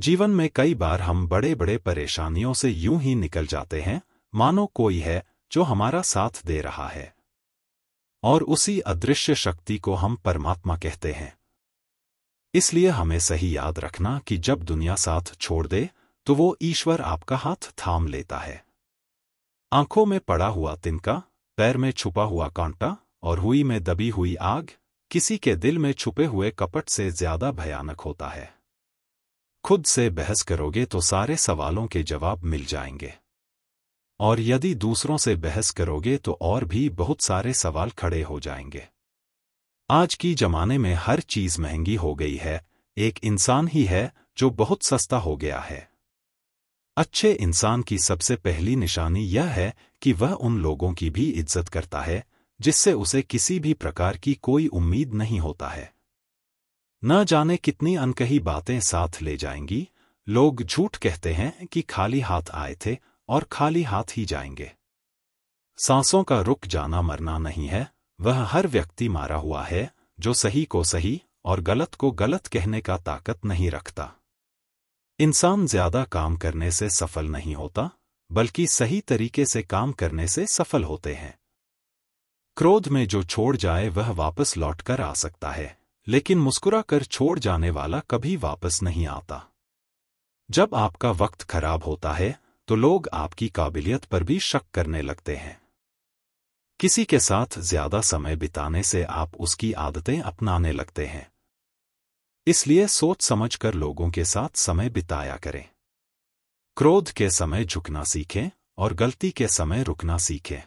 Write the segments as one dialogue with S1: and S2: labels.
S1: जीवन में कई बार हम बड़े बड़े परेशानियों से यूं ही निकल जाते हैं मानो कोई है जो हमारा साथ दे रहा है और उसी अदृश्य शक्ति को हम परमात्मा कहते हैं इसलिए हमें सही याद रखना कि जब दुनिया साथ छोड़ दे तो वो ईश्वर आपका हाथ थाम लेता है आंखों में पड़ा हुआ तिनका पैर में छुपा हुआ कांटा और हुई में दबी हुई आग किसी के दिल में छुपे हुए कपट से ज्यादा भयानक होता है खुद से बहस करोगे तो सारे सवालों के जवाब मिल जाएंगे और यदि दूसरों से बहस करोगे तो और भी बहुत सारे सवाल खड़े हो जाएंगे आज की जमाने में हर चीज महंगी हो गई है एक इंसान ही है जो बहुत सस्ता हो गया है अच्छे इंसान की सबसे पहली निशानी यह है कि वह उन लोगों की भी इज्जत करता है जिससे उसे किसी भी प्रकार की कोई उम्मीद नहीं होता है न जाने कितनी अनकही बातें साथ ले जाएंगी लोग झूठ कहते हैं कि खाली हाथ आए थे और खाली हाथ ही जाएंगे सांसों का रुक जाना मरना नहीं है वह हर व्यक्ति मारा हुआ है जो सही को सही और गलत को गलत कहने का ताकत नहीं रखता इंसान ज्यादा काम करने से सफल नहीं होता बल्कि सही तरीके से काम करने से सफल होते हैं क्रोध में जो छोड़ जाए वह वापस लौटकर आ सकता है लेकिन मुस्कुरा कर छोड़ जाने वाला कभी वापस नहीं आता जब आपका वक्त खराब होता है तो लोग आपकी काबिलियत पर भी शक करने लगते हैं किसी के साथ ज्यादा समय बिताने से आप उसकी आदतें अपनाने लगते हैं इसलिए सोच समझ कर लोगों के साथ समय बिताया करें क्रोध के समय झुकना सीखें और गलती के समय रुकना सीखें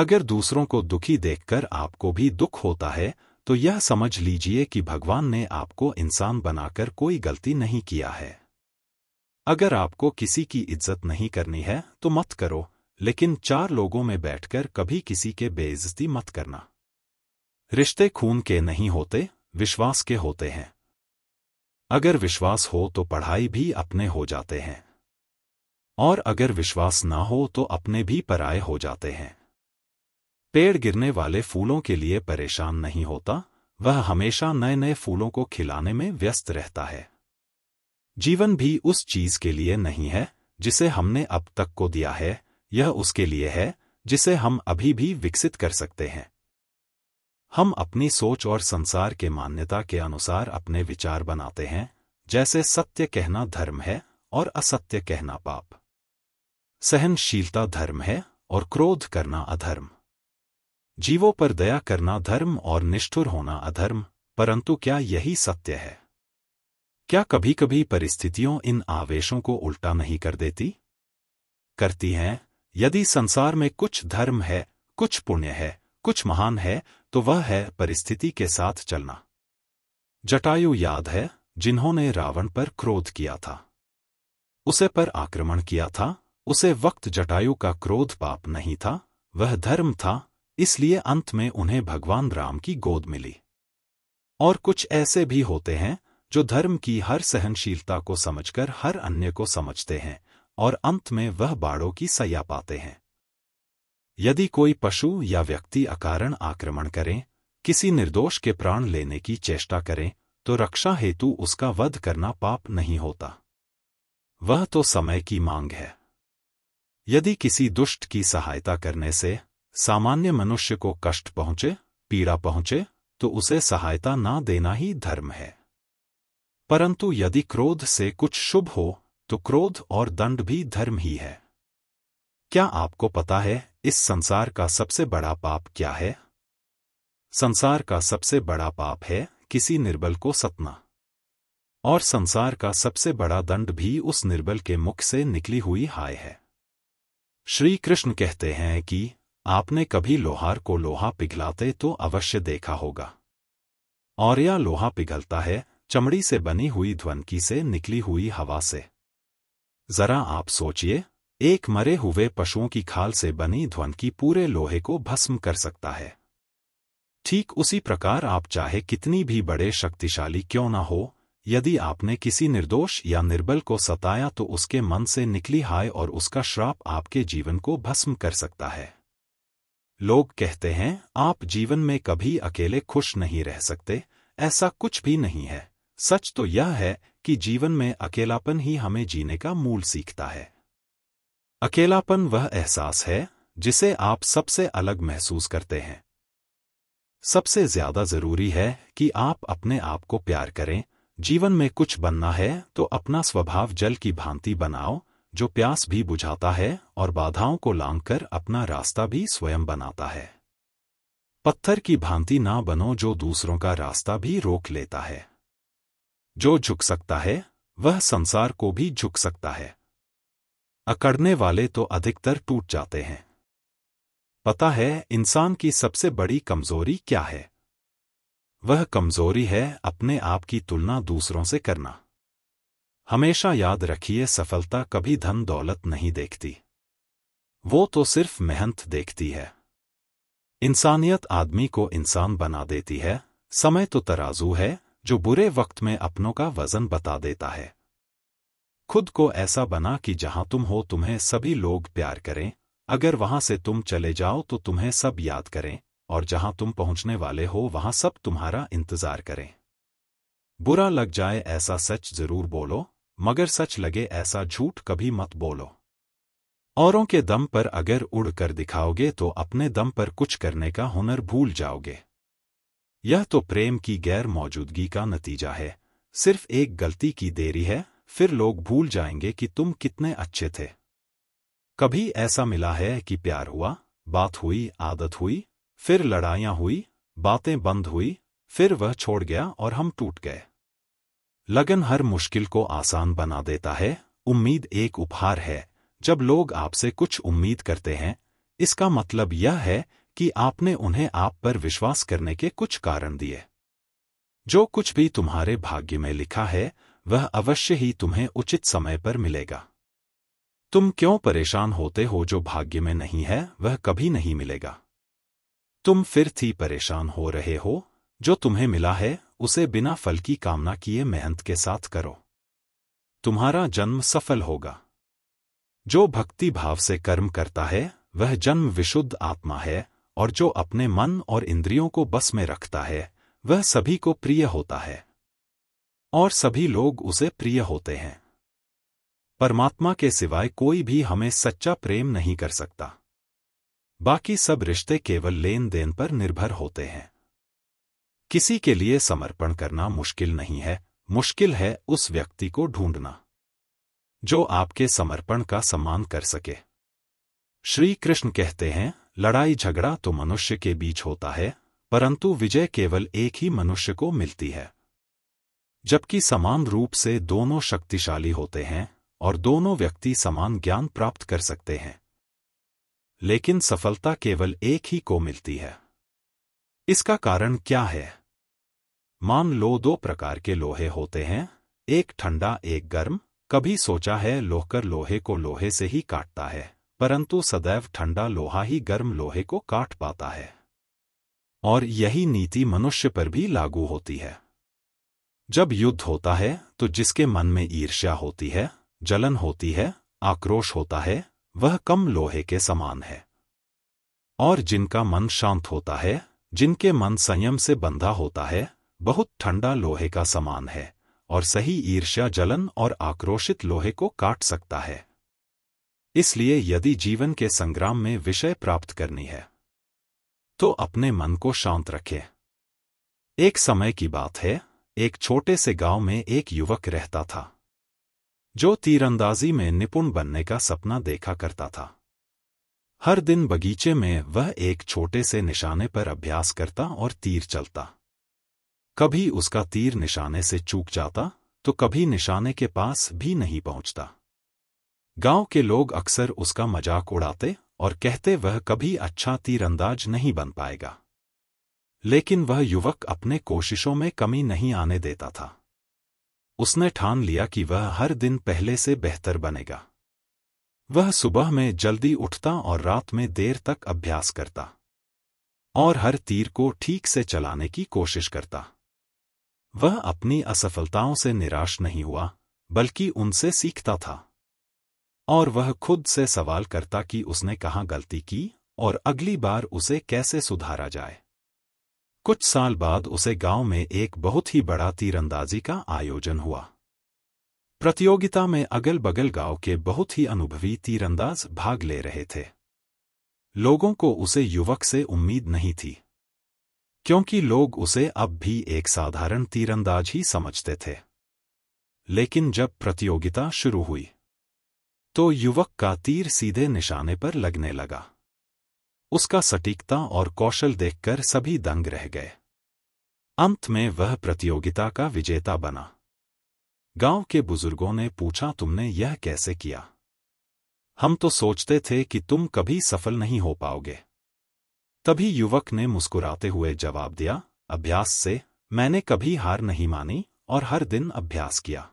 S1: अगर दूसरों को दुखी देखकर आपको भी दुख होता है तो यह समझ लीजिए कि भगवान ने आपको इंसान बनाकर कोई गलती नहीं किया है अगर आपको किसी की इज्जत नहीं करनी है तो मत करो लेकिन चार लोगों में बैठकर कभी किसी के बेइज्जती मत करना रिश्ते खून के नहीं होते विश्वास के होते हैं अगर विश्वास हो तो पढ़ाई भी अपने हो जाते हैं और अगर विश्वास ना हो तो अपने भी पराए हो जाते हैं पेड़ गिरने वाले फूलों के लिए परेशान नहीं होता वह हमेशा नए नए फूलों को खिलाने में व्यस्त रहता है जीवन भी उस चीज के लिए नहीं है जिसे हमने अब तक को दिया है यह उसके लिए है जिसे हम अभी भी विकसित कर सकते हैं हम अपनी सोच और संसार के मान्यता के अनुसार अपने विचार बनाते हैं जैसे सत्य कहना धर्म है और असत्य कहना पाप सहनशीलता धर्म है और क्रोध करना अधर्म जीवों पर दया करना धर्म और निष्ठुर होना अधर्म परंतु क्या यही सत्य है क्या कभी कभी परिस्थितियों इन आवेशों को उल्टा नहीं कर देती करती हैं यदि संसार में कुछ धर्म है कुछ पुण्य है कुछ महान है तो वह है परिस्थिति के साथ चलना जटायु याद है जिन्होंने रावण पर क्रोध किया था उसे पर आक्रमण किया था उसे वक्त जटायु का क्रोध पाप नहीं था वह धर्म था इसलिए अंत में उन्हें भगवान राम की गोद मिली और कुछ ऐसे भी होते हैं जो धर्म की हर सहनशीलता को समझकर हर अन्य को समझते हैं और अंत में वह बाड़ों की सया पाते हैं यदि कोई पशु या व्यक्ति अकारण आक्रमण करें किसी निर्दोष के प्राण लेने की चेष्टा करें तो रक्षा हेतु उसका वध करना पाप नहीं होता वह तो समय की मांग है यदि किसी दुष्ट की सहायता करने से सामान्य मनुष्य को कष्ट पहुंचे पीड़ा पहुंचे तो उसे सहायता ना देना ही धर्म है परंतु यदि क्रोध से कुछ शुभ हो तो क्रोध और दंड भी धर्म ही है क्या आपको पता है इस संसार का सबसे बड़ा पाप क्या है संसार का सबसे बड़ा पाप है किसी निर्बल को सतना और संसार का सबसे बड़ा दंड भी उस निर्बल के मुख से निकली हुई हाय है श्री कृष्ण कहते हैं कि आपने कभी लोहार को लोहा पिघलाते तो अवश्य देखा होगा और या लोहा पिघलता है चमड़ी से बनी हुई ध्वनकी से निकली हुई हवा से जरा आप सोचिए एक मरे हुए पशुओं की खाल से बनी ध्वनकी पूरे लोहे को भस्म कर सकता है ठीक उसी प्रकार आप चाहे कितनी भी बड़े शक्तिशाली क्यों न हो यदि आपने किसी निर्दोष या निर्बल को सताया तो उसके मन से निकली हाय और उसका श्राप आपके जीवन को भस्म कर सकता है लोग कहते हैं आप जीवन में कभी अकेले खुश नहीं रह सकते ऐसा कुछ भी नहीं है सच तो यह है कि जीवन में अकेलापन ही हमें जीने का मूल सीखता है अकेलापन वह एहसास है जिसे आप सबसे अलग महसूस करते हैं सबसे ज्यादा जरूरी है कि आप अपने आप को प्यार करें जीवन में कुछ बनना है तो अपना स्वभाव जल की भांति बनाओ जो प्यास भी बुझाता है और बाधाओं को लांघकर अपना रास्ता भी स्वयं बनाता है पत्थर की भांति ना बनो जो दूसरों का रास्ता भी रोक लेता है जो झुक सकता है वह संसार को भी झुक सकता है अकड़ने वाले तो अधिकतर टूट जाते हैं पता है इंसान की सबसे बड़ी कमजोरी क्या है वह कमजोरी है अपने आप की तुलना दूसरों से करना हमेशा याद रखिए सफलता कभी धन दौलत नहीं देखती वो तो सिर्फ मेहनत देखती है इंसानियत आदमी को इंसान बना देती है समय तो तराजू है जो बुरे वक्त में अपनों का वजन बता देता है खुद को ऐसा बना कि जहां तुम हो तुम्हें सभी लोग प्यार करें अगर वहां से तुम चले जाओ तो तुम्हें सब याद करें और जहां तुम पहुंचने वाले हो वहां सब तुम्हारा इंतजार करें बुरा लग जाए ऐसा सच जरूर बोलो मगर सच लगे ऐसा झूठ कभी मत बोलो औरों के दम पर अगर उड़ कर दिखाओगे तो अपने दम पर कुछ करने का हुनर भूल जाओगे यह तो प्रेम की गैर मौजूदगी का नतीजा है सिर्फ एक गलती की देरी है फिर लोग भूल जाएंगे कि तुम कितने अच्छे थे कभी ऐसा मिला है कि प्यार हुआ बात हुई आदत हुई फिर लड़ाइयां हुई बातें बंद हुई फिर वह छोड़ गया और हम टूट गए लगन हर मुश्किल को आसान बना देता है उम्मीद एक उपहार है जब लोग आपसे कुछ उम्मीद करते हैं इसका मतलब यह है कि आपने उन्हें आप पर विश्वास करने के कुछ कारण दिए जो कुछ भी तुम्हारे भाग्य में लिखा है वह अवश्य ही तुम्हें उचित समय पर मिलेगा तुम क्यों परेशान होते हो जो भाग्य में नहीं है वह कभी नहीं मिलेगा तुम फिर थी परेशान हो रहे हो जो तुम्हें मिला है उसे बिना फल की कामना किए मेहनत के साथ करो तुम्हारा जन्म सफल होगा जो भक्ति भाव से कर्म करता है वह जन्म विशुद्ध आत्मा है और जो अपने मन और इंद्रियों को बस में रखता है वह सभी को प्रिय होता है और सभी लोग उसे प्रिय होते हैं परमात्मा के सिवाय कोई भी हमें सच्चा प्रेम नहीं कर सकता बाकी सब रिश्ते केवल लेन देन पर निर्भर होते हैं किसी के लिए समर्पण करना मुश्किल नहीं है मुश्किल है उस व्यक्ति को ढूंढना जो आपके समर्पण का सम्मान कर सके श्री कृष्ण कहते हैं लड़ाई झगड़ा तो मनुष्य के बीच होता है परंतु विजय केवल एक ही मनुष्य को मिलती है जबकि समान रूप से दोनों शक्तिशाली होते हैं और दोनों व्यक्ति समान ज्ञान प्राप्त कर सकते हैं लेकिन सफलता केवल एक ही को मिलती है इसका कारण क्या है मान लो दो प्रकार के लोहे होते हैं एक ठंडा एक गर्म कभी सोचा है लोहकर लोहे को लोहे से ही काटता है परंतु सदैव ठंडा लोहा ही गर्म लोहे को काट पाता है और यही नीति मनुष्य पर भी लागू होती है जब युद्ध होता है तो जिसके मन में ईर्ष्या होती है जलन होती है आक्रोश होता है वह कम लोहे के समान है और जिनका मन शांत होता है जिनके मन संयम से बंधा होता है बहुत ठंडा लोहे का समान है और सही ईर्ष्या जलन और आक्रोशित लोहे को काट सकता है इसलिए यदि जीवन के संग्राम में विषय प्राप्त करनी है तो अपने मन को शांत रखें एक समय की बात है एक छोटे से गांव में एक युवक रहता था जो तीरंदाजी में निपुण बनने का सपना देखा करता था हर दिन बगीचे में वह एक छोटे से निशाने पर अभ्यास करता और तीर चलता कभी उसका तीर निशाने से चूक जाता तो कभी निशाने के पास भी नहीं पहुंचता गांव के लोग अक्सर उसका मजाक उड़ाते और कहते वह कभी अच्छा तीरंदाज नहीं बन पाएगा लेकिन वह युवक अपने कोशिशों में कमी नहीं आने देता था उसने ठान लिया कि वह हर दिन पहले से बेहतर बनेगा वह सुबह में जल्दी उठता और रात में देर तक अभ्यास करता और हर तीर को ठीक से चलाने की कोशिश करता वह अपनी असफलताओं से निराश नहीं हुआ बल्कि उनसे सीखता था और वह खुद से सवाल करता कि उसने कहाँ गलती की और अगली बार उसे कैसे सुधारा जाए कुछ साल बाद उसे गांव में एक बहुत ही बड़ा तीरंदाजी का आयोजन हुआ प्रतियोगिता में अगल बगल गांव के बहुत ही अनुभवी तीरंदाज भाग ले रहे थे लोगों को उसे युवक से उम्मीद नहीं थी क्योंकि लोग उसे अब भी एक साधारण तीरंदाज ही समझते थे लेकिन जब प्रतियोगिता शुरू हुई तो युवक का तीर सीधे निशाने पर लगने लगा उसका सटीकता और कौशल देखकर सभी दंग रह गए अंत में वह प्रतियोगिता का विजेता बना गांव के बुजुर्गों ने पूछा तुमने यह कैसे किया हम तो सोचते थे कि तुम कभी सफल नहीं हो पाओगे तभी युवक ने मुस्कुराते हुए जवाब दिया अभ्यास से मैंने कभी हार नहीं मानी और हर दिन अभ्यास किया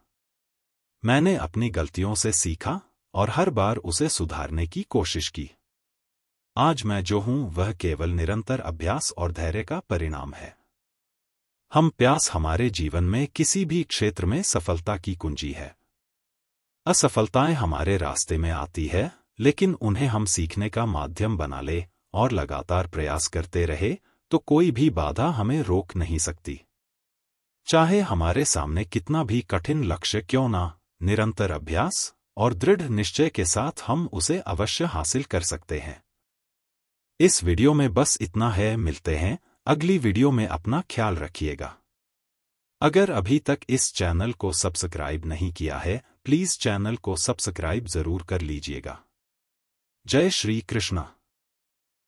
S1: मैंने अपनी गलतियों से सीखा और हर बार उसे सुधारने की कोशिश की आज मैं जो हूं वह केवल निरंतर अभ्यास और धैर्य का परिणाम है हम प्यास हमारे जीवन में किसी भी क्षेत्र में सफलता की कुंजी है असफलताएं हमारे रास्ते में आती है लेकिन उन्हें हम सीखने का माध्यम बना ले और लगातार प्रयास करते रहे तो कोई भी बाधा हमें रोक नहीं सकती चाहे हमारे सामने कितना भी कठिन लक्ष्य क्यों ना निरंतर अभ्यास और दृढ़ निश्चय के साथ हम उसे अवश्य हासिल कर सकते हैं इस वीडियो में बस इतना है मिलते हैं अगली वीडियो में अपना ख्याल रखिएगा अगर अभी तक इस चैनल को सब्सक्राइब नहीं किया है प्लीज चैनल को सब्सक्राइब जरूर कर लीजिएगा जय श्री कृष्णा